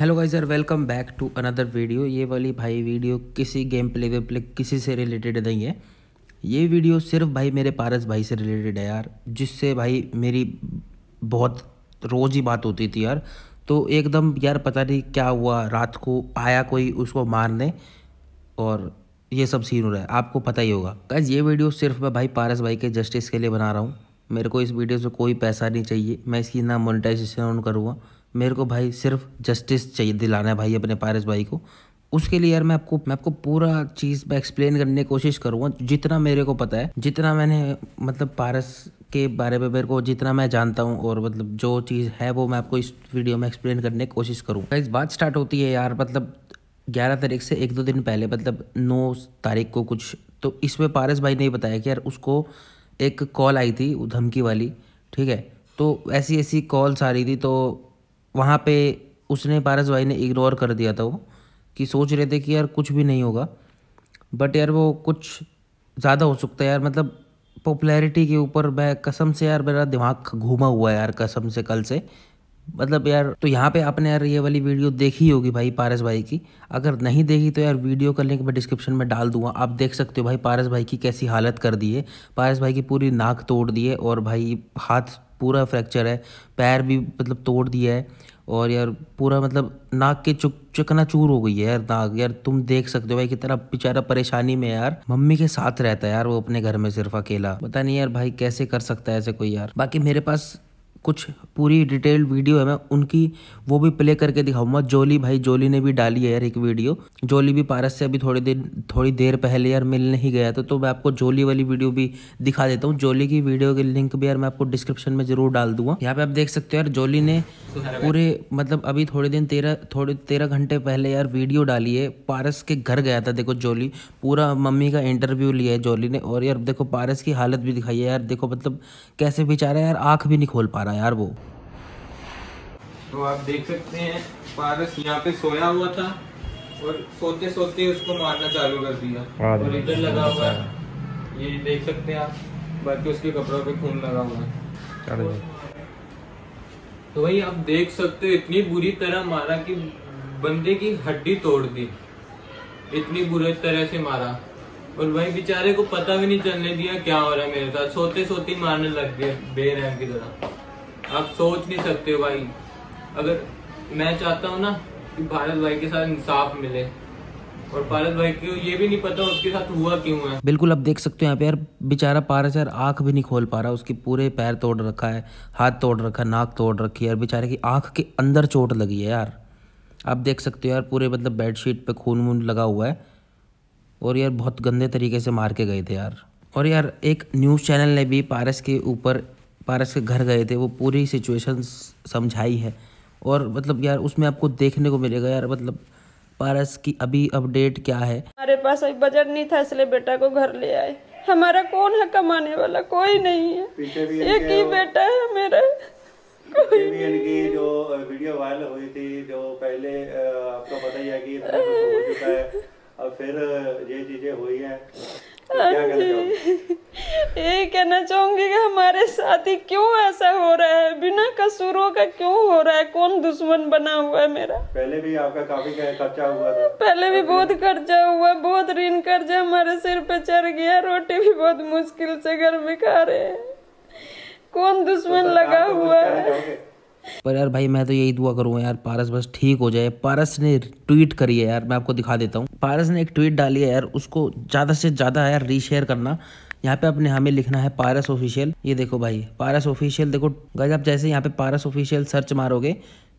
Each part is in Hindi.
hello guys sir welcome back to another video ये वाली भाई वीडियो किसी गेम प्ले वेम प्ले किसी से रिलेटेड नहीं है ये वीडियो सिर्फ भाई मेरे पारस भाई से रिलेटेड है यार जिससे भाई मेरी बहुत रोज़ ही बात होती थी यार तो एकदम यार पता नहीं क्या हुआ रात को आया कोई उसको मारने और ये सब सीन हो रहा है आपको पता ही होगा गाइज ये वीडियो सिर्फ मैं भाई पारस भाई के जस्टिस के लिए बना रहा हूँ मेरे को इस वीडियो से कोई पैसा नहीं चाहिए मैं इसकी ना मोनिटाइजेशन करूँगा मेरे को भाई सिर्फ जस्टिस चाहिए दिलाना है भाई अपने पारस भाई को उसके लिए यार मैं आपको मैं आपको पूरा चीज़ मैं एक्सप्लेन करने की कोशिश करूँगा जितना मेरे को पता है जितना मैंने मतलब पारस के बारे में मेरे को जितना मैं जानता हूँ और मतलब जो चीज़ है वो मैं आपको इस वीडियो में एक्सप्लेन करने की कोशिश करूँ इस बात स्टार्ट होती है यार मतलब ग्यारह तारीख से एक दो दिन पहले मतलब नौ तारीख को कुछ तो इसमें पारस भाई ने बताया कि यार उसको एक कॉल आई थी धमकी वाली ठीक है तो ऐसी ऐसी कॉल्स आ रही थी तो वहाँ पे उसने पारस भाई ने इग्नोर कर दिया था वो कि सोच रहे थे कि यार कुछ भी नहीं होगा बट यार वो कुछ ज़्यादा हो सकता है यार मतलब पॉपुलैरिटी के ऊपर मैं कसम से यार मेरा दिमाग घूमा हुआ है यार कसम से कल से मतलब यार तो यहाँ पे आपने यार ये वाली वीडियो देखी होगी भाई पारस भाई की अगर नहीं देखी तो यार वीडियो का लिंक मैं डिस्क्रिप्शन में डाल दूंगा आप देख सकते हो भाई पारस भाई की कैसी हालत कर दी है पारस भाई की पूरी नाक तोड़ दी है और भाई हाथ पूरा फ्रैक्चर है पैर भी मतलब तोड़ दिया है और यार पूरा मतलब नाक के चुक चकना चूर हो गई है यार नाक यार तुम देख सकते हो भाई कितना बेचारा परेशानी में यार मम्मी के साथ रहता है यार वो अपने घर में सिर्फ अकेला पता नहीं यार भाई कैसे कर सकता है ऐसे कोई यार बाकी मेरे पास कुछ पूरी डिटेल वीडियो है मैं उनकी वो भी प्ले करके दिखाऊंगा जोली भाई जोली ने भी डाली है यार एक वीडियो जोली भी पारस से अभी थोड़ी देर थोड़ी देर पहले यार मिल नहीं गया था तो मैं आपको जोली वाली वीडियो भी दिखा देता हूँ जोली की वीडियो की लिंक भी यार मैं आपको डिस्क्रिप्शन में ज़रूर डाल दूंगा यहाँ पे आप देख सकते हो यार जोली ने पूरे मतलब अभी थोड़े दिन तेरह थोड़े तेरह घंटे पहले यार वीडियो डाली है पारस के घर गया था देखो जोली पूरा मम्मी का इंटरव्यू लिया है जोली ने और यार देखो पारस की हालत भी दिखाई है यार देखो मतलब कैसे बेचारा यार आँख भी नहीं खोल पा रहा हाँ यार वो तो आप देख सकते हैं पारस यहाँ पे सोया हुआ था और सोते सोते उसको मारना चालू कर दिया हाँ और इधर लगा हुआ है ये देख सकते हैं आप बाकी उसके कपड़ों पे खून लगा हुआ है तो वही आप देख सकते हो इतनी बुरी तरह मारा कि बंदे की हड्डी तोड़ दी इतनी बुरे तरह से मारा और वही बेचारे को पता भी नहीं चलने दिया क्या हो रहा है मेरे साथ सोते सोते मारने लग गए बेरहम की तरह आप सोच नहीं सकते हो भाई अगर मैं चाहता हूँ ना कि भारत भाई के साथ इंसाफ मिले और पारस भाई को ये भी नहीं पता उसके साथ हुआ क्यों है बिल्कुल अब देख सकते हो यहाँ पे यार बेचारा यार आंख भी नहीं खोल पा रहा उसके पूरे पैर तोड़ रखा है हाथ तोड़ रखा है नाक तोड़ रखी है यार बेचारे की आंख के अंदर चोट लगी है यार आप देख सकते हो यार पूरे मतलब बेडशीट पे खून वून लगा हुआ है और यार बहुत गंदे तरीके से मार के गए थे यार और यार एक न्यूज़ चैनल ने भी पारस के ऊपर पारस के घर गए थे वो पूरी सिचुएशन समझाई है और मतलब यार उसमें आपको देखने को मिलेगा यार मतलब पारस की अभी अपडेट क्या है हमारे पास अभी बजट नहीं था इसलिए बेटा को घर ले आए हमारा कौन है कमाने वाला कोई नहीं है एक ही बेटा है मेरा इनकी जो वीडियो वायरल हुई थी जो पहले आपको पता ही है कि हो फिर ये चीजें हुई हैं तो क्या यही कहना चाहूंगी कि हमारे साथ ही क्यों ऐसा हो रहा है बिना कसूरों का क्यों हो रहा है कौन दुश्मन बना हुआ है मेरा पहले भी आपका काफी कर्जा हुआ था पहले भी बहुत कर्जा हुआ बहुत ऋण कर्जा हमारे सिर पे चढ़ गया रोटी भी बहुत मुश्किल से घर में खा रहे हैं कौन दुश्मन तो लगा तो हुआ है पर यार भाई मैं तो यही दुआ करूँ यार पारस बस ठीक हो जाए पारस ने ट्वीट करी है यार मैं आपको दिखा देता हूँ पारस ने एक ट्वीट डाली है यार उसको ज़्यादा से ज़्यादा यार रीशेयर करना यहाँ पे अपने हमें लिखना है पारस ऑफिशियल ये देखो भाई पारस ऑफिशियल देखो गज आप जैसे यहाँ पे पारस ऑफिशियल सर्च मारोगे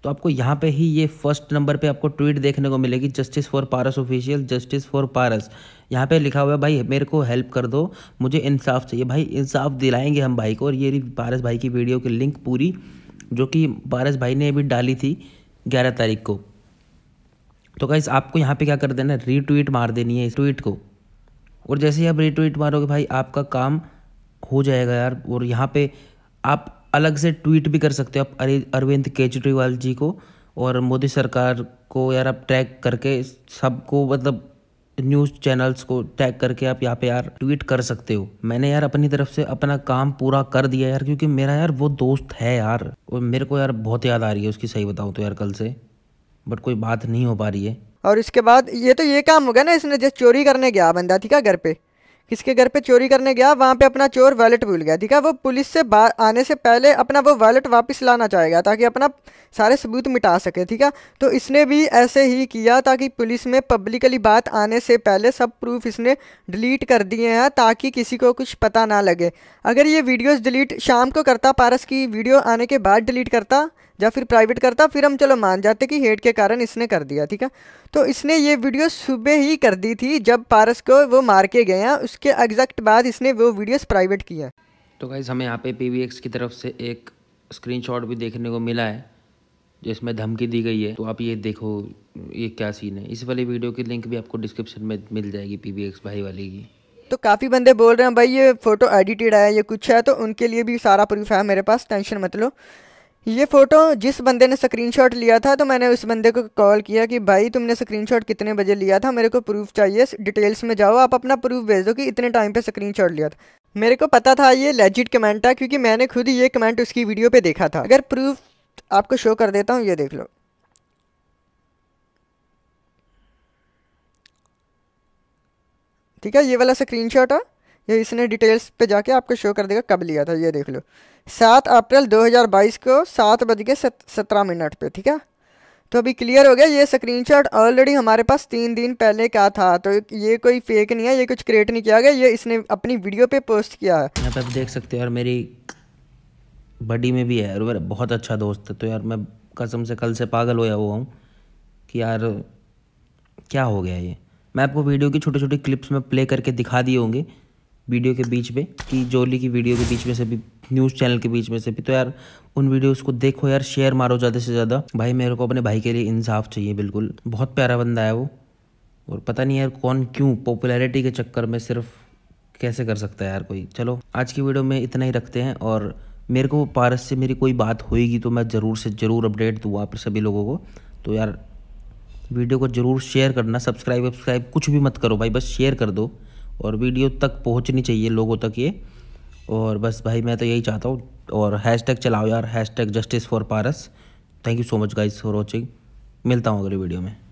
तो आपको यहाँ पे ही ये फर्स्ट नंबर पे आपको ट्वीट देखने को मिलेगी justice for Paras official justice for Paras यहाँ पे लिखा हुआ है भाई मेरे को हेल्प कर दो मुझे इंसाफ चाहिए भाई इंसाफ दिलाएंगे हम भाई को और ये पारस भाई की वीडियो की लिंक पूरी जो कि पारस भाई ने अभी डाली थी ग्यारह तारीख को तो गाइज़ आपको यहाँ पे क्या कर देना है रीट्वीट मार देनी है इस ट्वीट को और जैसे ही आप रीट्वीट मारोगे भाई आपका काम हो जाएगा यार और यहाँ पे आप अलग से ट्वीट भी कर सकते हो आप अरे अरविंद केजरीवाल जी को और मोदी सरकार को यार आप टैग करके सबको मतलब न्यूज़ चैनल्स को टैग करके आप यहाँ पे यार ट्वीट कर सकते हो मैंने यार अपनी तरफ से अपना काम पूरा कर दिया यार क्योंकि मेरा यार वो दोस्त है यार और मेरे को यार बहुत याद आ रही है उसकी सही बताऊँ तो यार कल से बट कोई बात नहीं हो पा रही है और इसके बाद ये तो ये काम हो गया ना इसने जैसे चोरी करने गया बंदा ठीक है घर पे किसके घर पे चोरी करने गया वहाँ पे अपना चोर वैलेट भूल गया ठीक है वो पुलिस से आने से पहले अपना वो वैलेट वापस लाना चाहेगा ताकि अपना सारे सबूत मिटा सके ठीक है तो इसने भी ऐसे ही किया ताकि पुलिस में पब्लिकली बात आने से पहले सब प्रूफ इसने डिलीट कर दिए हैं ताकि किसी को कुछ पता ना लगे अगर ये वीडियोज़ डिलीट शाम को करता पारस की वीडियो आने के बाद डिलीट करता या फिर प्राइवेट करता फिर हम चलो मान जाते कि हेट के कारण इसने कर दिया ठीक है तो इसने ये वीडियो सुबह ही कर दी थी जब पारस को वो मार के गए हैं उसके एग्जैक्ट बाद इसने वो वीडियोस प्राइवेट किया तो गाइज़ हमें यहाँ पे पी की तरफ से एक स्क्रीनशॉट भी देखने को मिला है जिसमें धमकी दी गई है तो आप ये देखो ये क्या सीन है इस वाली वीडियो की लिंक भी आपको डिस्क्रिप्शन में मिल जाएगी पी भाई वाली की तो काफ़ी बंदे बोल रहे हैं भाई ये फ़ोटो एडिटेड है ये कुछ है तो उनके लिए भी सारा प्रूफ है मेरे पास टेंशन मत लो ये फ़ोटो जिस बंदे ने स्क्रीनशॉट लिया था तो मैंने उस बंदे को कॉल किया कि भाई तुमने स्क्रीनशॉट कितने बजे लिया था मेरे को प्रूफ चाहिए डिटेल्स में जाओ आप अपना प्रूफ भेज दो कि इतने टाइम पे स्क्रीनशॉट लिया था मेरे को पता था ये लेजिट कमेंट था क्योंकि मैंने खुद ये कमेंट उसकी वीडियो पर देखा था अगर प्रूफ आपको शो कर देता हूँ ये देख लो ठीक है ये वाला स्क्रीनशॉट है ये इसने डिटेल्स पे जाके आपको शो कर देगा कब लिया था ये देख लो सात अप्रैल 2022 को सात बज के सत्रह मिनट पे ठीक है तो अभी क्लियर हो गया ये स्क्रीनशॉट ऑलरेडी हमारे पास तीन दिन पहले का था तो ये कोई फेक नहीं है ये कुछ क्रिएट नहीं किया गया ये इसने अपनी वीडियो पे पोस्ट किया है यहाँ पे आप देख सकते हो यार मेरी बडी में भी है और बहुत अच्छा दोस्त है तो यार मैं कसम से कल से पागल होया हुआ हूँ कि यार क्या हो गया ये मैं आपको वीडियो की छोटे छोटे क्लिप्स में प्ले करके दिखा दिए होंगे वीडियो के बीच में कि जोली की वीडियो के बीच में से भी न्यूज़ चैनल के बीच में से भी तो यार उन वीडियोस को देखो यार शेयर मारो ज़्यादा से ज़्यादा भाई मेरे को अपने भाई के लिए इंसाफ चाहिए बिल्कुल बहुत प्यारा बंदा है वो और पता नहीं यार कौन क्यों पॉपुलैरिटी के चक्कर में सिर्फ कैसे कर सकता है यार कोई चलो आज की वीडियो में इतना ही रखते हैं और मेरे को पारस से मेरी कोई बात होएगी तो मैं ज़रूर से ज़रूर अपडेट दूँ आप सभी लोगों को तो यार वीडियो को ज़रूर शेयर करना सब्सक्राइब वब्सक्राइब कुछ भी मत करो भाई बस शेयर कर दो और वीडियो तक पहुंचनी चाहिए लोगों तक ये और बस भाई मैं तो यही चाहता हूँ और हैशटैग चलाओ यार hashtag justice for Paras thank you so much guys for watching मिलता हूँ अगली वीडियो में